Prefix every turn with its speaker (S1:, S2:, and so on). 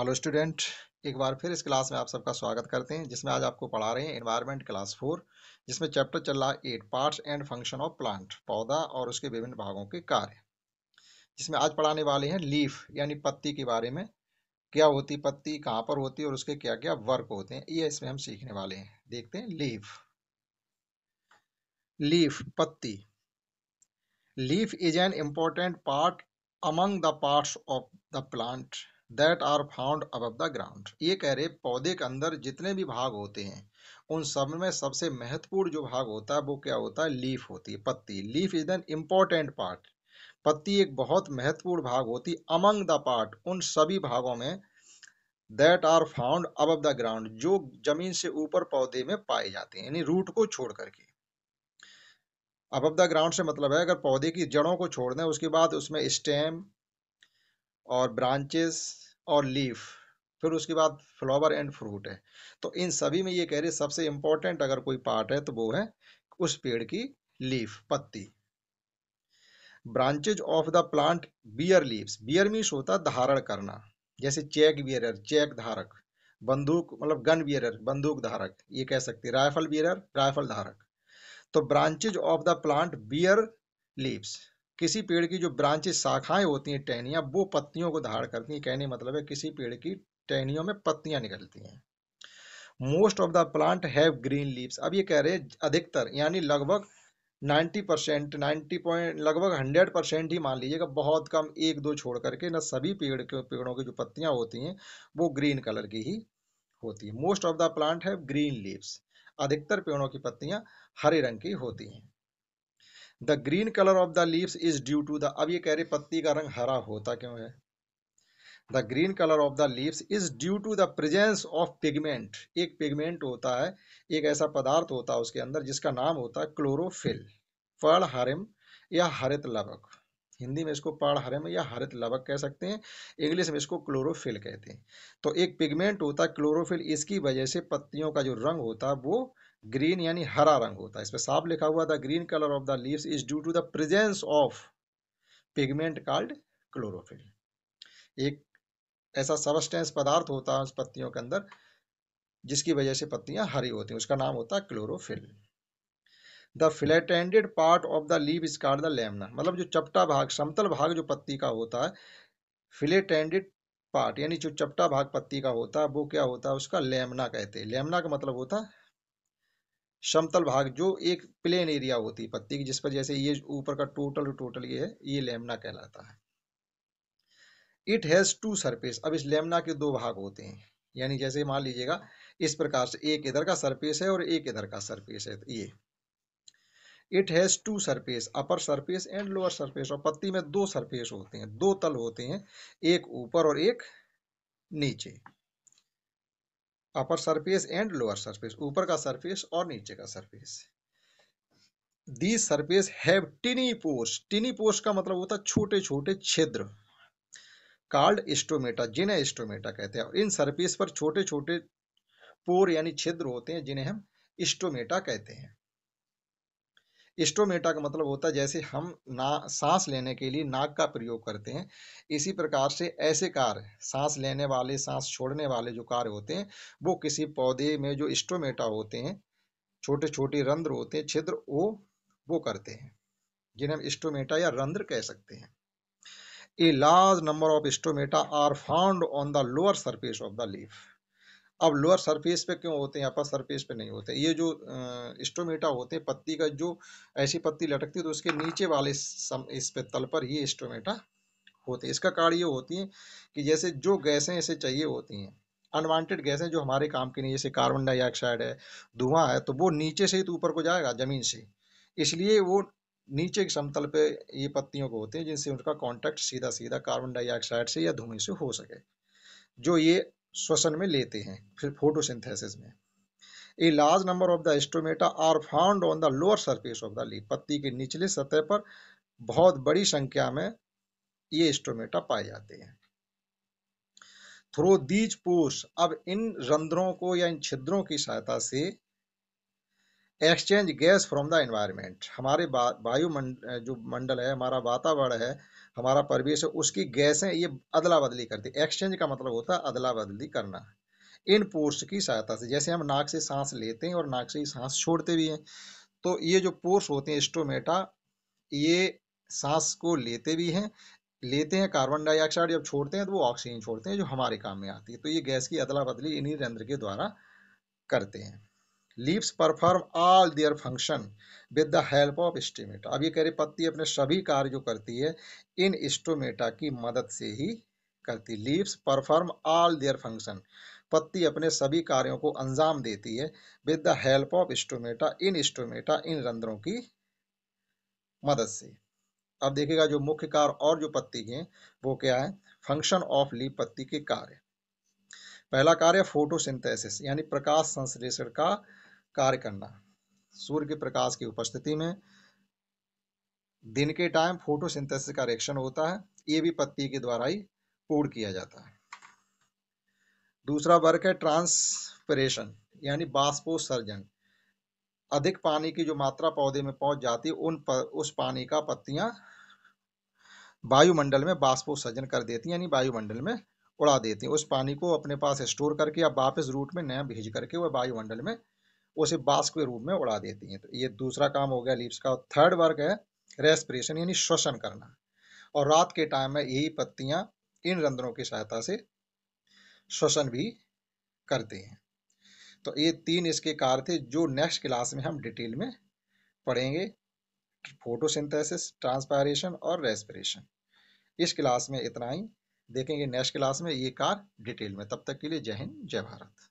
S1: hello student एक बार फिर इस क्लास में आप सबका स्वागत करते हैं जिसमें आज आपको पढ़ा रहे हैं एनवायरनमेंट क्लास फोर जिसमें चैप्टर चल रहा है eight parts and function of plant पौधा और उसके विभिन्न भागों के कार्य जिसमें आज पढ़ाने वाले हैं लीफ यानी पत्ती के बारे में क्या होती पत्ती कहाँ पर होती है और उसके क्या क्या वर्क होते हैं ये इसमें हम सीखने वाले हैं देखते हैं लीफ लीफ पत्ती leaf is an important part among the parts of the plant that are found above the ground ये कह रहे पौधे के अंदर जितने भी भाग होते हैं उन सब में सबसे महत्वपूर्ण जो भाग होता है वो क्या होता है लीफ होती है पत्ती leaf is an important part पत्ती एक बहुत महत्वपूर्ण भाग होती अमंग द पार्ट उन सभी भागों में that are found above the ground जो जमीन से ऊपर पौधे में पाए जाते हैं यानी रूट को छोड़ करके अब अब द ग्राउंड से मतलब है अगर पौधे की जड़ों को छोड़ दें उसके बाद उसमें स्टेम और ब्रांचेस और लीफ फिर उसके बाद फ्लावर एंड फ्रूट है तो इन सभी में ये कह रहे सबसे इंपॉर्टेंट अगर कोई पार्ट है तो वो है उस पेड़ की लीफ पत्ती branches of the plant bear leaves bear means होता धारण करना जैसे चेक बियरर चेक धारक बंदूक मतलब गन बियरर बंदूक धारक ये कह सकते राइफल बियरर राइफल धारक तो branches of the plant bear leaves किसी पेड़ की जो ब्रांचेस शाखाएं होती हैं टहनियाँ वो पत्तियों को धारण करती हैं कहने मतलब है किसी पेड़ की टहनियों में पत्तियां निकलती हैं most of the plant have green leaves अब ये कह रहे हैं अधिकतर यानी लगभग 90 परसेंट नाइन्टी पॉइंट लगभग 100 परसेंट ही मान लीजिएगा बहुत कम एक दो छोड़ करके ना सभी पेड़ के पेड़ों की जो पत्तियां होती हैं वो ग्रीन कलर की ही होती है most of the plant have green leaves अधिकतर पेड़ों की पत्तियां हरे रंग की होती हैं the green colour of the leaves is due to the अब ये कह रहे पत्ती का रंग हरा होता क्यों है the green colour of the leaves is due to the presence of pigment एक पिगमेंट होता है एक ऐसा पदार्थ होता है उसके अंदर जिसका नाम होता है क्लोरोफिल फल हरिम या हरित लवक हिंदी में इसको हरम या हरित लवक कह सकते हैं इंग्लिश में इसको क्लोरोफिल कहते हैं तो एक पिगमेंट होता है क्लोरोफिल इसकी वजह से पत्तियों का जो रंग होता है वो ग्रीन यानी हरा रंग होता है इसमें साफ लिखा हुआ था green colour of the leaves is due to the presence of pigment called chlorophyll एक ऐसा सबस्टेंस पदार्थ होता है उस पत्तियों के अंदर जिसकी वजह से पत्तियां हरी होती हैं उसका नाम होता है chlorophyll the flattened part of the leaf is called the lamina मतलब जो चपटा भाग समतल भाग जो पत्ती का होता है फ्लेटेंडेड पार्ट यानी जो चपटा भाग पत्ती का होता है वो क्या होता है उसका लेमना कहते हैं लेमना का मतलब होता है समतल भाग जो एक प्लेन एरिया होती है पत्ती की जिस पर जैसे ये ऊपर का टोटल टोटल ये है ये लेमना कहलाता है इट हैज़ टू सरफेस अब इस लेमना के दो भाग होते हैं यानी जैसे मान लीजिएगा इस प्रकार से एक इधर का सरफेस है और एक इधर का सरफेस है ये it has two surface upper surface and lower surface और पत्ती में दो सरफेस होते हैं दो तल होते हैं एक ऊपर और एक नीचे upper surface and lower surface ऊपर का सरफेस और नीचे का surface the surface have tiny pores tiny pores का मतलब होता है छोटे छोटे छिद्र कार्ड स्टोमेटा जिन्हें स्टोमेटा कहते हैं और इन सरफेस पर छोटे छोटे पोर यानी छिद्र होते हैं जिन्हें हम स्टोमेटा कहते हैं स्टोमेटा का मतलब होता है जैसे हम ना सांस लेने के लिए नाक का प्रयोग करते हैं इसी प्रकार से ऐसे कार्य सांस लेने वाले सांस छोड़ने वाले जो कार्य होते हैं वो किसी पौधे में जो स्टोमेटा होते हैं छोटे छोटे रंध्र होते हैं छिद्र वो वो करते हैं जिन्हें हम स्टोमेटा या रंध्र कह सकते हैं a large number of stomata are found on the lower surface of the leaf अब लोअर सरफेस पे क्यों होते हैं अपर सरफेस पे नहीं होते ये जो स्टोमेटा होते हैं पत्ती का जो ऐसी पत्ती लटकती है तो उसके नीचे वाले सम, इस पे तल पर ये स्टोमेटा होते हैं इसका कारण ये होती है कि जैसे जो गैसें ऐसे चाहिए होती हैं अनवांटेड गैसें जो हमारे काम की नहीं जैसे कार्बन डाइऑक्साइड है धुआं है तो वो नीचे से ही तो ऊपर को जाएगा ज़मीन से इसलिए वो नीचे के समतल पे ये पत्तियों को होते हैं जिनसे उनका कांटेक्ट सीधा सीधा कार्बन डाइऑक्साइड से या धुएं से हो सके जो ये श्वसन में लेते हैं फिर फोटोसिंथेसिस में a large number of the stomata are found on the lower surface of the leaf पत्ती के निचले सतह पर बहुत बड़ी संख्या में ये स्टोमेटा पाए जाते हैं थ्रो दीज पोस अब इन रंध्रों को या इन छिद्रों की सहायता से exchange gas from the environment हमारे वायुमंडल जो मंडल है हमारा वातावरण है हमारा परिवेश है उसकी गैसें ये अदला बदली करती एक्सचेंज का मतलब होता है अदला बदली करना इन पोर्स की सहायता से जैसे हम नाक से सांस लेते हैं और नाक से ही सांस छोड़ते भी हैं तो ये जो पोर्स होते हैं स्टोमेटा ये सांस को लेते भी हैं लेते हैं कार्बन डाइऑक्साइड जब छोड़ते हैं तो वो ऑक्सीजन छोड़ते हैं जो हमारे काम में आती है तो ये गैस की अदला बदली इन्हीं रंध्र के द्वारा करते हैं leaves perform all their function with the help of stomata अब ये कह रही पत्ती अपने सभी कार्य जो करती है इन स्टोमेटा की मदद से ही करती leaves perform all their function पत्ती अपने सभी कार्यों को अंजाम देती है with the help of stomata इन स्टोमेटा इन रंध्रों की मदद से अब देखिएगा जो मुख्य कार्य और जो पत्ती के वो क्या है फंक्शन ऑफ लीव पत्ती के कार्य पहला कार्य फोटोसिंथेसिस यानी प्रकाश संश्लेषण का कार्य करना सूर्य के प्रकाश की उपस्थिति में दिन के टाइम फोटोसिंथेसिस का रिएक्शन होता है ये भी पत्ती के द्वारा ही पूर्ण किया जाता है दूसरा वर्ग है ट्रांसपरेशन यानी बाष्पोत्सर्जन अधिक पानी की जो मात्रा पौधे में पहुंच जाती है उन पर उस पानी का पत्तियां वायुमंडल में बाष्पोत्सर्जन कर देती हैं यानी वायुमंडल में उड़ा देती हैं उस पानी को अपने पास स्टोर करके या वापस रूट में नया भेज करके वह वायुमंडल में उसे बास्क के रूप में उड़ा देती हैं तो ये दूसरा काम हो गया लीव्स का और थर्ड वर्क है रेस्पिरेशन यानी श्वसन करना और रात के टाइम में यही पत्तियां इन रंध्रों की सहायता से श्वसन भी करते हैं तो ये तीन इसके कार थे जो नेक्स्ट क्लास में हम डिटेल में पढ़ेंगे फोटोसिंथेसिस ट्रांसपायरेशन और रेस्पिरेशन इस क्लास में इतना ही देखेंगे नेक्स्ट क्लास में ये कार डिटेल में तब तक के लिए जय हिंद जय भारत